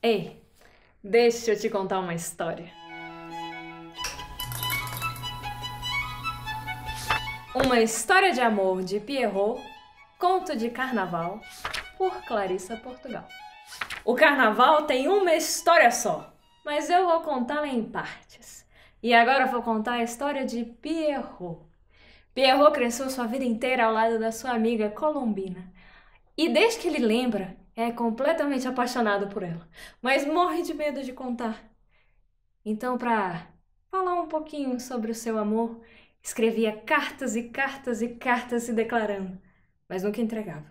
Ei, deixa eu te contar uma história. Uma história de amor de Pierrot, conto de carnaval, por Clarissa Portugal. O carnaval tem uma história só, mas eu vou contá-la em partes. E agora vou contar a história de Pierrot. Pierrot cresceu sua vida inteira ao lado da sua amiga Colombina. E desde que ele lembra, é completamente apaixonado por ela, mas morre de medo de contar. Então, para falar um pouquinho sobre o seu amor, escrevia cartas e cartas e cartas se declarando, mas nunca entregava.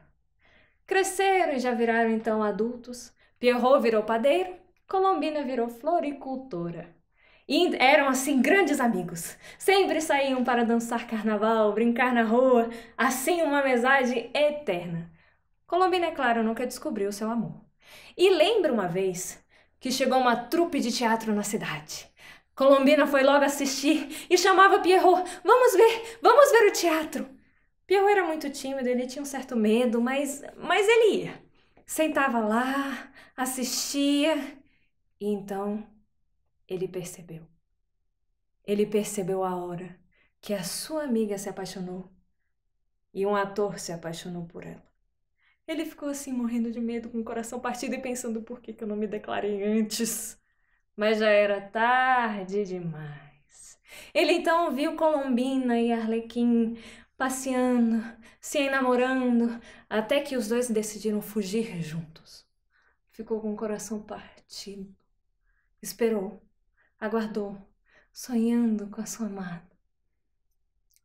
Cresceram e já viraram então adultos. Pierrot virou padeiro, Colombina virou floricultora. E eram assim grandes amigos. Sempre saíam para dançar carnaval, brincar na rua, assim uma amizade eterna. Colombina, é claro, nunca descobriu seu amor. E lembra uma vez que chegou uma trupe de teatro na cidade. Colombina foi logo assistir e chamava Pierrot: Vamos ver, vamos ver o teatro. Pierrot era muito tímido, ele tinha um certo medo, mas, mas ele ia. Sentava lá, assistia e então ele percebeu. Ele percebeu a hora que a sua amiga se apaixonou e um ator se apaixonou por ela. Ele ficou assim, morrendo de medo, com o coração partido e pensando por que, que eu não me declarei antes. Mas já era tarde demais. Ele então viu Colombina e Arlequim passeando, se enamorando, até que os dois decidiram fugir juntos. Ficou com o coração partido. Esperou, aguardou, sonhando com a sua amada.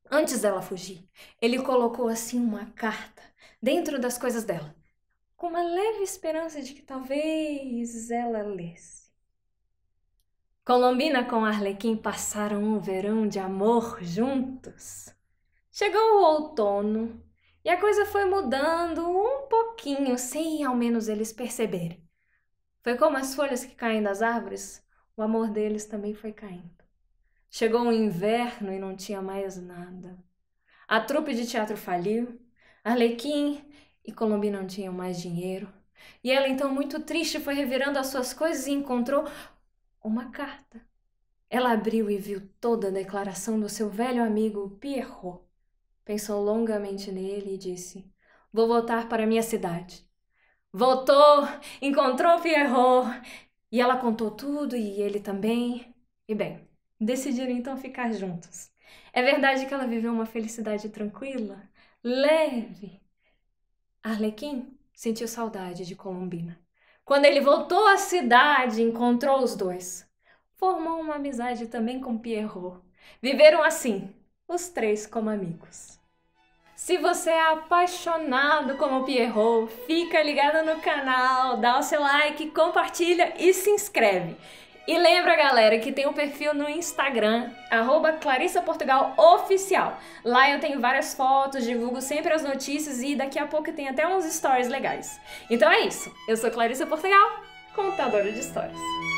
Antes dela fugir, ele colocou assim uma carta dentro das coisas dela, com uma leve esperança de que talvez ela lesse. Colombina com Arlequim passaram um verão de amor juntos. Chegou o outono e a coisa foi mudando um pouquinho, sem ao menos eles perceberem. Foi como as folhas que caem das árvores, o amor deles também foi caindo. Chegou o inverno e não tinha mais nada. A trupe de teatro faliu, Arlequim e Colombi não tinham mais dinheiro. E ela, então, muito triste, foi revirando as suas coisas e encontrou uma carta. Ela abriu e viu toda a declaração do seu velho amigo Pierrot. Pensou longamente nele e disse: Vou voltar para minha cidade. Voltou, encontrou Pierrot e ela contou tudo e ele também. E bem, decidiram então ficar juntos. É verdade que ela viveu uma felicidade tranquila, leve. Arlequim sentiu saudade de Colombina. Quando ele voltou à cidade, encontrou os dois. Formou uma amizade também com Pierrot. Viveram assim, os três como amigos. Se você é apaixonado como Pierrot, fica ligado no canal, dá o seu like, compartilha e se inscreve. E lembra, galera, que tem um perfil no Instagram, arroba Lá eu tenho várias fotos, divulgo sempre as notícias e daqui a pouco tem até uns stories legais. Então é isso. Eu sou Clarissa Portugal, contadora de histórias.